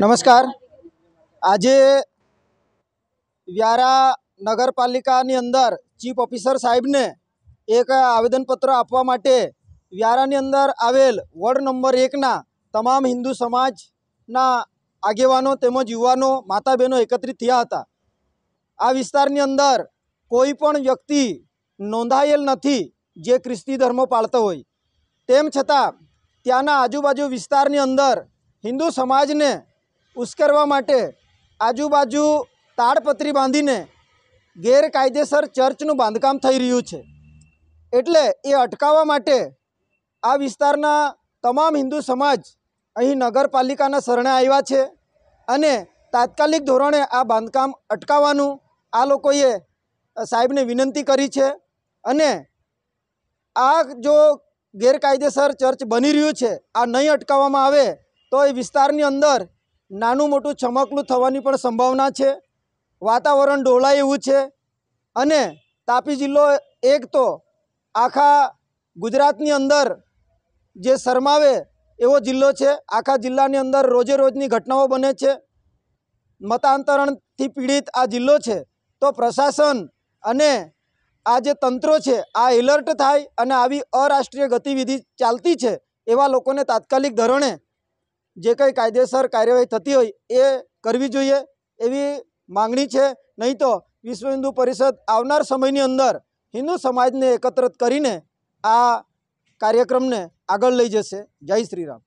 નમસ્કાર આજે વ્યારા નગરપાલિકાની અંદર ચીફ ઓફિસર સાહેબને એક આવેદનપત્ર આપવા માટે વ્યારાની અંદર આવેલ વોર્ડ નંબર એકના તમામ હિન્દુ સમાજના આગેવાનો તેમજ યુવાનો માતા બહેનો એકત્રિત થયા હતા આ વિસ્તારની અંદર કોઈ પણ વ્યક્તિ નોંધાયેલ નથી જે ખ્રિસ્તી ધર્મ પાળતો હોય તેમ છતાં ત્યાંના આજુબાજુ વિસ્તારની અંદર હિન્દુ સમાજને ઉશ્કેરવા માટે આજુબાજુ તાડપત્રી બાંધીને ગેરકાયદેસર ચર્ચનું બાંધકામ થઈ રહ્યું છે એટલે એ અટકાવવા માટે આ વિસ્તારના તમામ હિન્દુ સમાજ અહીં નગરપાલિકાના શરણે આવ્યા છે અને તાત્કાલિક ધોરણે આ બાંધકામ અટકાવવાનું આ લોકોએ સાહેબને વિનંતી કરી છે અને આ જો ગેરકાયદેસર ચર્ચ બની રહ્યું છે આ નહીં અટકાવવામાં આવે તો એ વિસ્તારની અંદર નાનું મોટું ચમકલું થવાની પણ સંભાવના છે વાતાવરણ ઢોળાય એવું છે અને તાપી જિલ્લો એક તો આખા ગુજરાતની અંદર જે શરમાવે એવો જિલ્લો છે આખા જિલ્લાની અંદર રોજે રોજની ઘટનાઓ બને છે મતાંતરણથી પીડિત આ જિલ્લો છે તો પ્રશાસન અને આ જે તંત્રો છે આ એલર્ટ થાય અને આવી અરાષ્ટ્રીય ગતિવિધિ ચાલતી છે એવા લોકોને તાત્કાલિક ધોરણે જે કંઈ કાયદેસર કાર્યવાહી થતી હોય એ કરવી જોઈએ એવી માગણી છે નહીં તો વિશ્વ હિન્દુ પરિષદ આવનાર સમયની અંદર હિન્દુ સમાજને એકત્રિત કરીને આ કાર્યક્રમને આગળ લઈ જશે જય શ્રી રામ